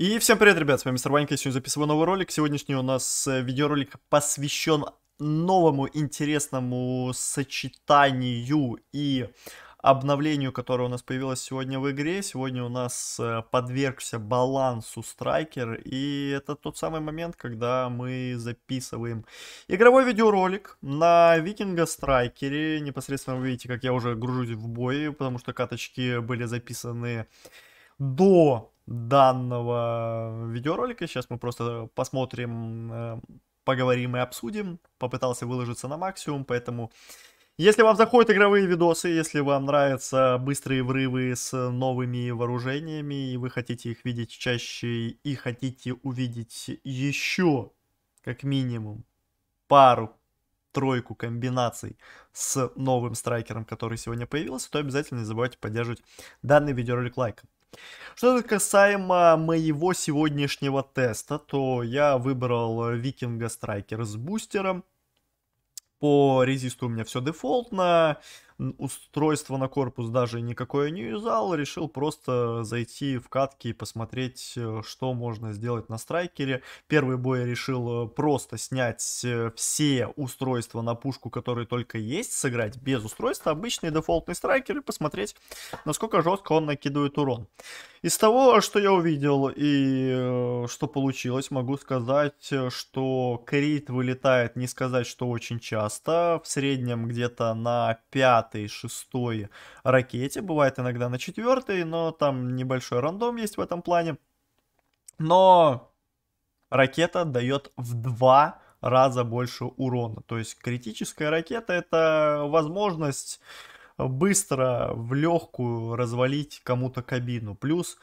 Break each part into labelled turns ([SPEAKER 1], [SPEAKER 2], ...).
[SPEAKER 1] И всем привет, ребят, с вами Мистер Ванька, я сегодня записываю новый ролик. Сегодняшний у нас э, видеоролик посвящен новому интересному сочетанию и обновлению, которое у нас появилось сегодня в игре. Сегодня у нас э, подвергся балансу страйкер, и это тот самый момент, когда мы записываем игровой видеоролик на Викинга Страйкере. Непосредственно вы видите, как я уже гружусь в бой, потому что каточки были записаны до данного видеоролика. Сейчас мы просто посмотрим, э, поговорим и обсудим. Попытался выложиться на максимум, поэтому... Если вам заходят игровые видосы, если вам нравятся быстрые врывы с новыми вооружениями, и вы хотите их видеть чаще, и хотите увидеть еще, как минимум, пару тройку комбинаций с новым страйкером, который сегодня появился, то обязательно не забывайте поддерживать данный видеоролик лайком. Что касаемо моего сегодняшнего теста, то я выбрал Викинга Страйкер с бустером. По резисту у меня все дефолтно устройство на корпус даже никакое не юзал, решил просто зайти в катки и посмотреть, э, что можно сделать на страйкере. Первый бой решил э, просто снять э, все устройства на пушку, которые только есть, сыграть без устройства, обычный дефолтный страйкер и посмотреть, насколько жестко он накидывает урон. Из того, что я увидел и что получилось, могу сказать, что крит вылетает, не сказать, что очень часто, в среднем где-то на 5 пятой, шестой ракете, бывает иногда на четвертой, но там небольшой рандом есть в этом плане. Но ракета дает в два раза больше урона. То есть критическая ракета это возможность быстро в легкую развалить кому-то кабину. Плюс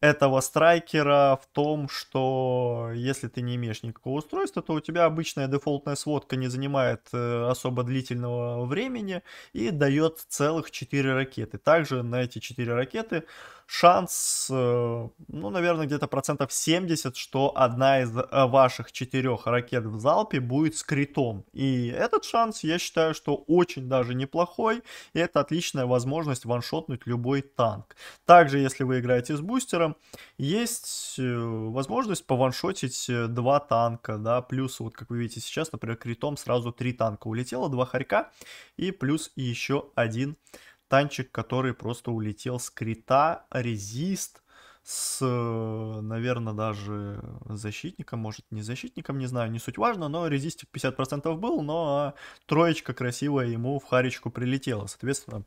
[SPEAKER 1] этого страйкера в том, что если ты не имеешь никакого устройства, то у тебя обычная дефолтная сводка не занимает э, особо длительного времени и дает целых 4 ракеты. Также на эти 4 ракеты шанс, э, ну, наверное, где-то процентов 70, что одна из э, ваших четырех ракет в залпе будет с критом. И этот шанс, я считаю, что очень даже неплохой, и это отличная возможность ваншотнуть любой танк. Также, если вы играете с бустером, есть э, возможность пованшотить э, два танка, да, плюс, вот как вы видите сейчас, например, критом сразу три танка улетело, два хорька и плюс еще один танчик, который просто улетел с крита, резист, с, наверное, даже защитником, может, не защитником, не знаю, не суть важно, но резистик 50% был, но а, троечка красивая ему в харечку прилетела, соответственно,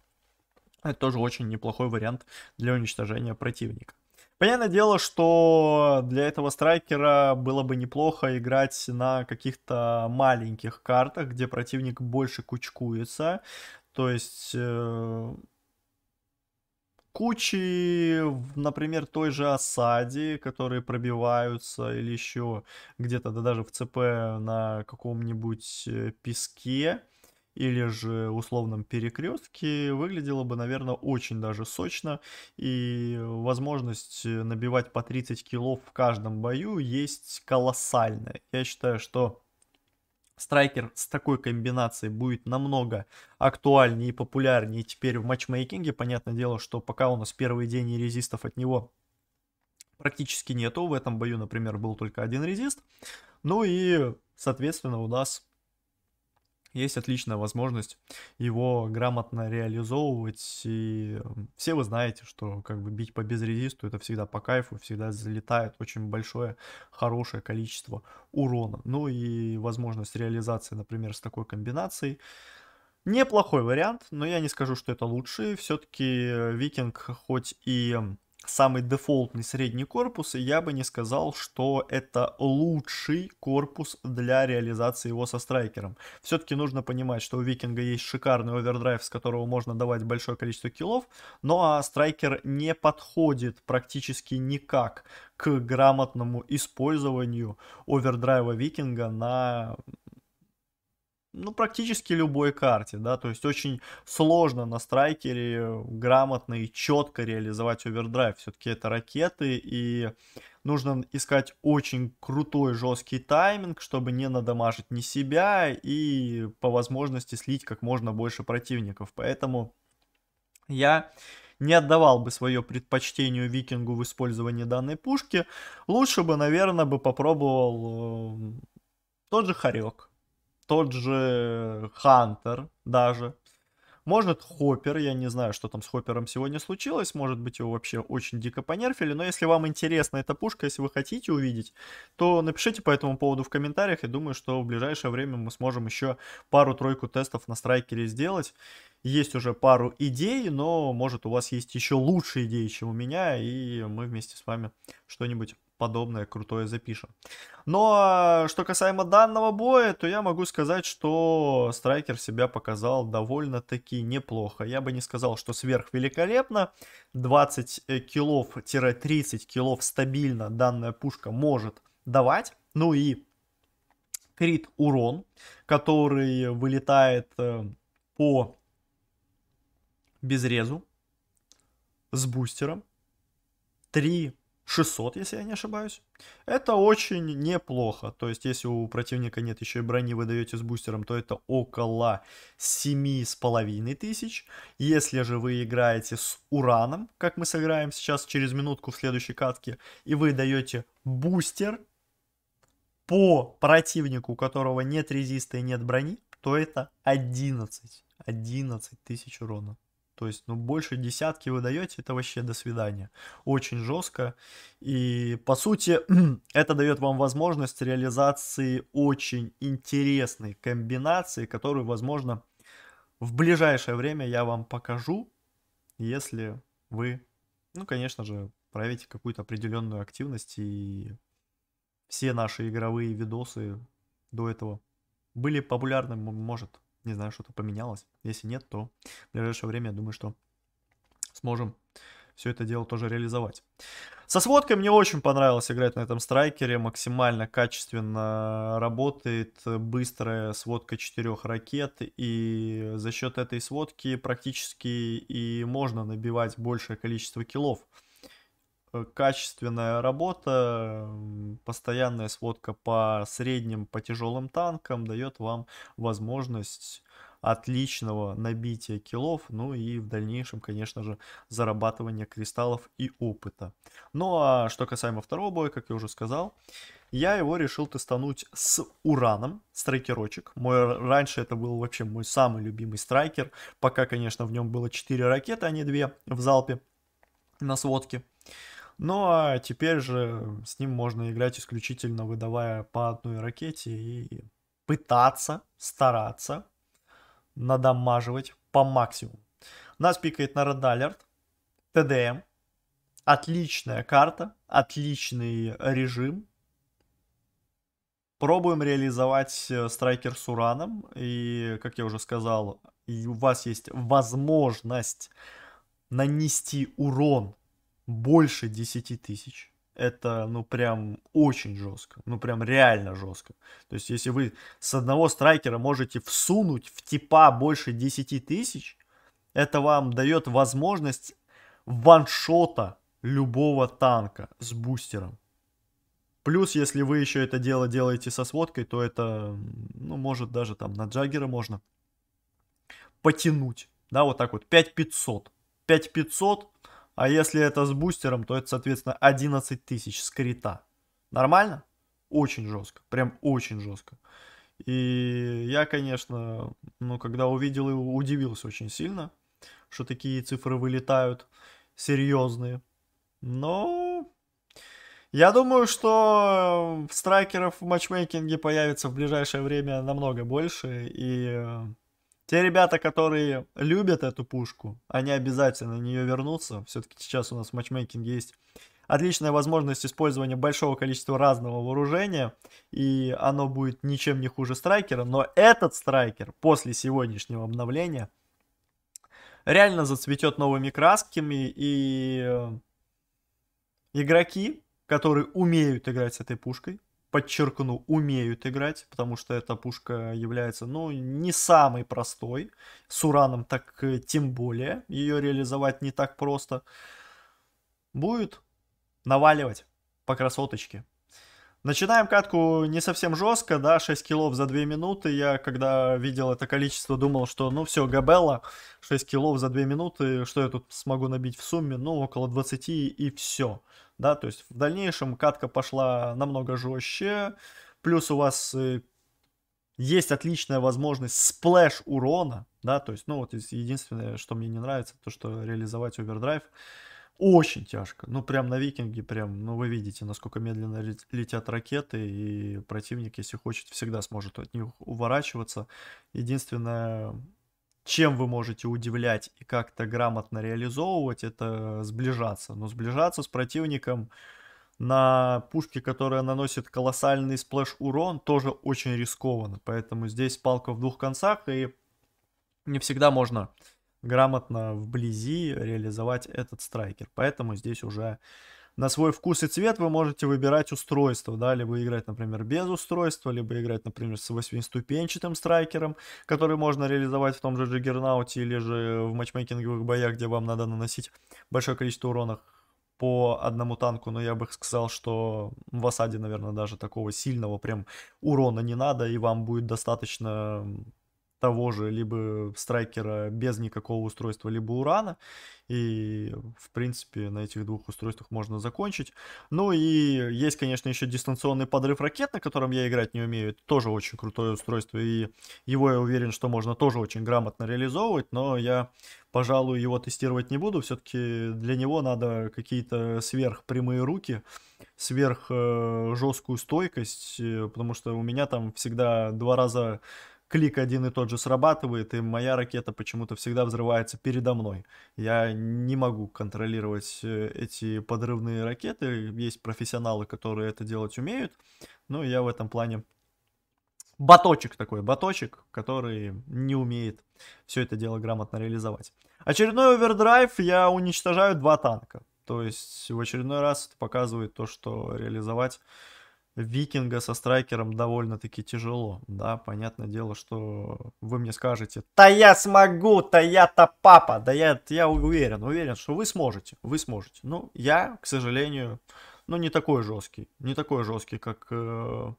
[SPEAKER 1] это тоже очень неплохой вариант для уничтожения противника. Понятное дело, что для этого страйкера было бы неплохо играть на каких-то маленьких картах, где противник больше кучкуется. То есть... Э, кучи, например, той же осаде, которые пробиваются, или еще где-то да, даже в ЦП на каком-нибудь э, песке или же условном перекрестке выглядело бы, наверное, очень даже сочно. И возможность э, набивать по 30 килов в каждом бою есть колоссальная. Я считаю, что страйкер с такой комбинацией будет намного актуальнее и популярнее теперь в матчмейкинге. Понятное дело, что пока у нас первый день и резистов от него практически нету. В этом бою, например, был только один резист. Ну и, соответственно, у нас есть отличная возможность его грамотно реализовывать. И все вы знаете, что как бы бить по безрезисту это всегда по кайфу, всегда залетает очень большое, хорошее количество урона. Ну и возможность реализации, например, с такой комбинацией. Неплохой вариант, но я не скажу, что это лучший. Все-таки э, Викинг хоть и самый дефолтный средний корпус, и я бы не сказал, что это лучший корпус для реализации его со страйкером. Все-таки нужно понимать, что у Викинга есть шикарный овердрайв, с которого можно давать большое количество киллов, ну а страйкер не подходит практически никак к грамотному использованию овердрайва Викинга на ну, практически любой карте, да, то есть очень сложно на страйкере грамотно и четко реализовать овердрайв, все-таки это ракеты, и нужно искать очень крутой жесткий тайминг, чтобы не надамажить ни себя и по возможности слить как можно больше противников, поэтому я не отдавал бы свое предпочтению викингу в использовании данной пушки, лучше бы, наверное, бы попробовал э, тот же хорек, тот же Хантер даже. Может, Хоппер, я не знаю, что там с Хоппером сегодня случилось, может быть, его вообще очень дико понерфили, но если вам интересна эта пушка, если вы хотите увидеть, то напишите по этому поводу в комментариях, и думаю, что в ближайшее время мы сможем еще пару-тройку тестов на страйкере сделать. Есть уже пару идей, но, может, у вас есть еще лучшие идеи, чем у меня, и мы вместе с вами что-нибудь подобное крутое запишем. Но э, что касаемо данного боя, то я могу сказать, что Страйкер себя показал довольно-таки неплохо. Я бы не сказал, что сверхвеликолепно. великолепно. 20 килов-30 килов стабильно данная пушка может давать. Ну и крит урон, который вылетает э, по безрезу с бустером. 3 600, если я не ошибаюсь. Это очень неплохо. То есть, если у противника нет еще и брони, вы даете с бустером, то это около 7500. Если же вы играете с ураном, как мы сыграем сейчас через минутку в следующей катке, и вы даете бустер по противнику, у которого нет резиста и нет брони, то это 11. 11 тысяч урона. То есть, ну, больше десятки вы даете, это вообще до свидания. Очень жестко. И, по сути, это дает вам возможность реализации очень интересной комбинации, которую, возможно, в ближайшее время я вам покажу, если вы, ну, конечно же, проявите какую-то определенную активность и все наши игровые видосы до этого были популярны, может, не знаю, что-то поменялось. Если нет, то в ближайшее время, я думаю, что сможем все это дело тоже реализовать. Со сводкой мне очень понравилось играть на этом страйкере. Максимально качественно работает быстрая сводка четырех ракет. И за счет этой сводки практически и можно набивать большее количество килов. Э, качественная работа, постоянная сводка по средним, по тяжелым танкам дает вам возможность отличного набития килов, ну и в дальнейшем, конечно же, зарабатывания кристаллов и опыта. Ну а что касаемо второго боя, как я уже сказал, я его решил тестануть с ураном, страйкерочек. Мой, раньше это был вообще мой самый любимый страйкер, пока, конечно, в нем было 4 ракеты, а не 2 в залпе на сводке. Ну а теперь же с ним можно играть исключительно выдавая по одной ракете и пытаться, стараться надамаживать по максимуму. Нас пикает на Red Alert, ТДМ, отличная карта, отличный режим. Пробуем реализовать э, страйкер с ураном. И, как я уже сказал, и у вас есть возможность нанести урон больше 10 тысяч, это, ну, прям очень жестко. Ну, прям реально жестко. То есть, если вы с одного страйкера можете всунуть в типа больше 10 тысяч, это вам дает возможность ваншота любого танка с бустером. Плюс, если вы еще это дело делаете со сводкой, то это, ну, может даже там на Джаггера можно потянуть. Да, вот так вот, 5500. 5500 а если это с бустером, то это, соответственно, 11 тысяч скрита. Нормально? Очень жестко. Прям очень жестко. И я, конечно, ну, когда увидел, удивился очень сильно, что такие цифры вылетают серьезные. Но я думаю, что страйкеров в матчмейкинге появится в ближайшее время намного больше. И те ребята, которые любят эту пушку, они обязательно на нее вернутся. Все-таки сейчас у нас в матчмейкинге есть отличная возможность использования большого количества разного вооружения, и оно будет ничем не хуже страйкера, но этот страйкер после сегодняшнего обновления реально зацветет новыми красками, и э, игроки, которые умеют играть с этой пушкой, подчеркну, умеют играть, потому что эта пушка является, ну, не самой простой. С ураном так э, тем более. Ее реализовать не так просто. Будет наваливать по красоточке. Начинаем катку не совсем жестко, да, 6 килов за 2 минуты. Я, когда видел это количество, думал, что, ну все, Габелла, 6 килов за 2 минуты, что я тут смогу набить в сумме? Ну, около 20 и все да, то есть в дальнейшем катка пошла намного жестче, плюс у вас э, есть отличная возможность сплэш урона, да, то есть, ну вот единственное, что мне не нравится, то, что реализовать овердрайв очень тяжко, ну прям на викинге, прям, ну вы видите, насколько медленно летят ракеты, и противник, если хочет, всегда сможет от них уворачиваться. Единственное, чем вы можете удивлять и как-то грамотно реализовывать, это сближаться. Но сближаться с противником на пушке, которая наносит колоссальный сплэш урон, тоже очень рискованно. Поэтому здесь палка в двух концах, и не всегда можно грамотно вблизи реализовать этот страйкер. Поэтому здесь уже на свой вкус и цвет вы можете выбирать устройство, да, либо играть, например, без устройства, либо играть, например, с 8 страйкером, который можно реализовать в том же Джиггернауте или же в матчмейкинговых боях, где вам надо наносить большое количество урона по одному танку, но я бы сказал, что в осаде, наверное, даже такого сильного прям урона не надо, и вам будет достаточно того же, либо страйкера без никакого устройства, либо урана. И, в принципе, на этих двух устройствах можно закончить. Ну и есть, конечно, еще дистанционный подрыв ракет, на котором я играть не умею. Это тоже очень крутое устройство, и его, я уверен, что можно тоже очень грамотно реализовывать, но я, пожалуй, его тестировать не буду. Все-таки для него надо какие-то сверхпрямые руки, сверхжесткую э, стойкость, э, потому что у меня там всегда два раза клик один и тот же срабатывает, и моя ракета почему-то всегда взрывается передо мной. Я не могу контролировать э, эти подрывные ракеты. Есть профессионалы, которые это делать умеют. Ну, я в этом плане баточек такой, баточек, который не умеет все это дело грамотно реализовать. Очередной овердрайв я уничтожаю два танка. То есть в очередной раз это показывает то, что реализовать Викинга со страйкером довольно-таки тяжело. Да, понятное дело, что вы мне скажете, да я смогу, да я-то папа, да я, я уверен, уверен, что вы сможете, вы сможете. Ну, я, к сожалению, ну не такой жесткий, не такой жесткий, как э,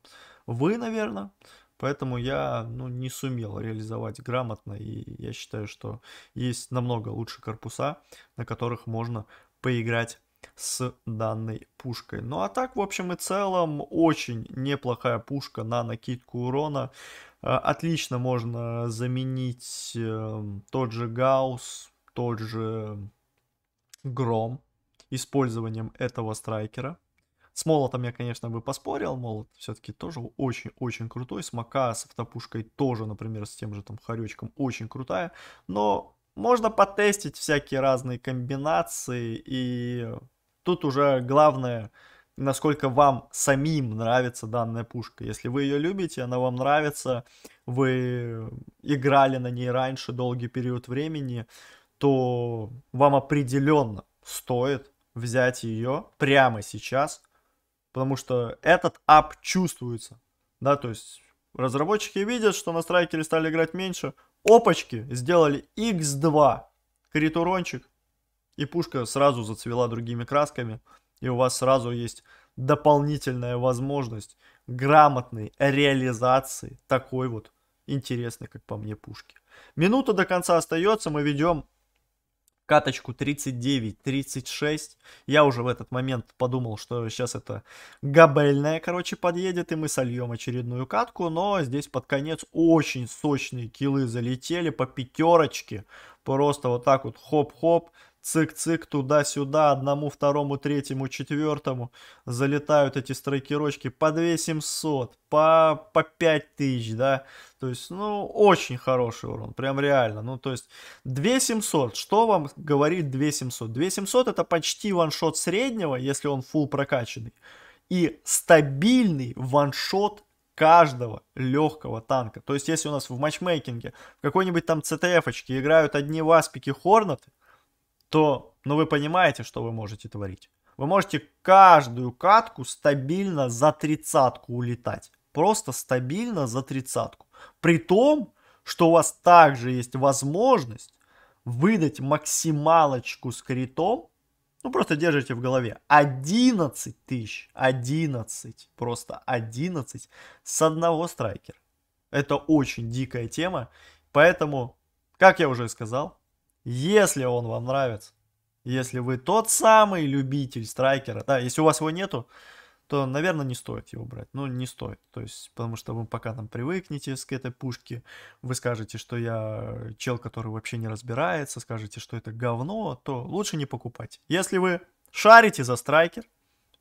[SPEAKER 1] вы, наверное. Поэтому я ну, не сумел реализовать грамотно, и я считаю, что есть намного лучше корпуса, на которых можно поиграть с данной пушкой. Ну а так, в общем и целом, очень неплохая пушка на накидку урона. Э, отлично можно заменить эм, тот же Гаус, тот же Гром использованием этого страйкера. С молотом я, конечно, бы поспорил, молот все-таки тоже очень-очень крутой. с Мака с автопушкой тоже, например, с тем же там хоречком очень крутая. Но можно потестить всякие разные комбинации, и тут уже главное, насколько вам самим нравится данная пушка. Если вы ее любите, она вам нравится, вы играли на ней раньше долгий период времени, то вам определенно стоит взять ее прямо сейчас, потому что этот ап чувствуется, да, то есть разработчики видят, что на страйкере стали играть меньше, опачки, сделали x2 корритурончик, и пушка сразу зацвела другими красками, и у вас сразу есть дополнительная возможность грамотной реализации такой вот интересной, как по мне, пушки. Минута до конца остается, мы ведем каточку 39-36. Я уже в этот момент подумал, что сейчас это габельная, короче, подъедет, и мы сольем очередную катку. Но здесь под конец очень сочные килы залетели по пятерочке. Просто вот так вот хоп-хоп цик-цик туда-сюда, одному, второму, третьему, четвертому залетают эти страйкерочки по 2700, по, по 5000, да, то есть, ну, очень хороший урон, прям реально, ну, то есть, 2700, что вам говорит 2700? 2700 это почти ваншот среднего, если он full прокачанный, и стабильный ваншот каждого легкого танка. То есть, если у нас в матчмейкинге в какой-нибудь там цтф очки играют одни Васпики Хорнаты, то, ну вы понимаете, что вы можете творить. Вы можете каждую катку стабильно за тридцатку улетать. Просто стабильно за тридцатку. При том, что у вас также есть возможность выдать максималочку с критом, ну просто держите в голове, 11 тысяч, 11, просто 11 с одного страйкера. Это очень дикая тема, поэтому, как я уже сказал, если он вам нравится. Если вы тот самый любитель страйкера, да, если у вас его нету, то, наверное, не стоит его брать. Ну, не стоит. То есть, потому что вы пока там привыкнете к этой пушке, вы скажете, что я чел, который вообще не разбирается, скажете, что это говно, то лучше не покупать. Если вы шарите за страйкер,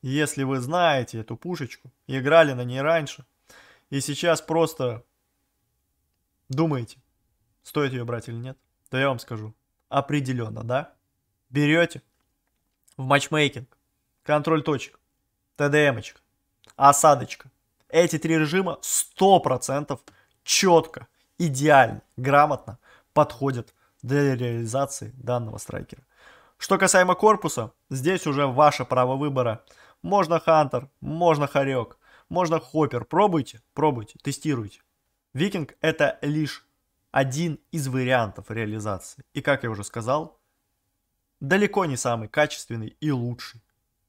[SPEAKER 1] если вы знаете эту пушечку, играли на ней раньше, и сейчас просто думаете, стоит ее брать или нет, то я вам скажу, определенно, да? Берете в матчмейкинг, контроль точек, ТДМочка, осадочка. Эти три режима 100% четко, идеально, грамотно подходят для реализации данного страйкера. Что касаемо корпуса, здесь уже ваше право выбора. Можно Хантер, можно Харек, можно Хоппер. Пробуйте, пробуйте, тестируйте. Викинг это лишь один из вариантов реализации. И как я уже сказал, далеко не самый качественный и лучший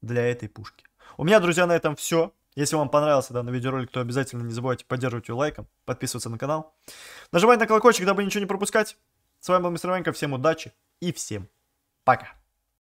[SPEAKER 1] для этой пушки. У меня, друзья, на этом все. Если вам понравился данный видеоролик, то обязательно не забывайте поддерживать его лайком, подписываться на канал, нажимать на колокольчик, дабы ничего не пропускать. С вами был Мистер Ванька, всем удачи и всем пока.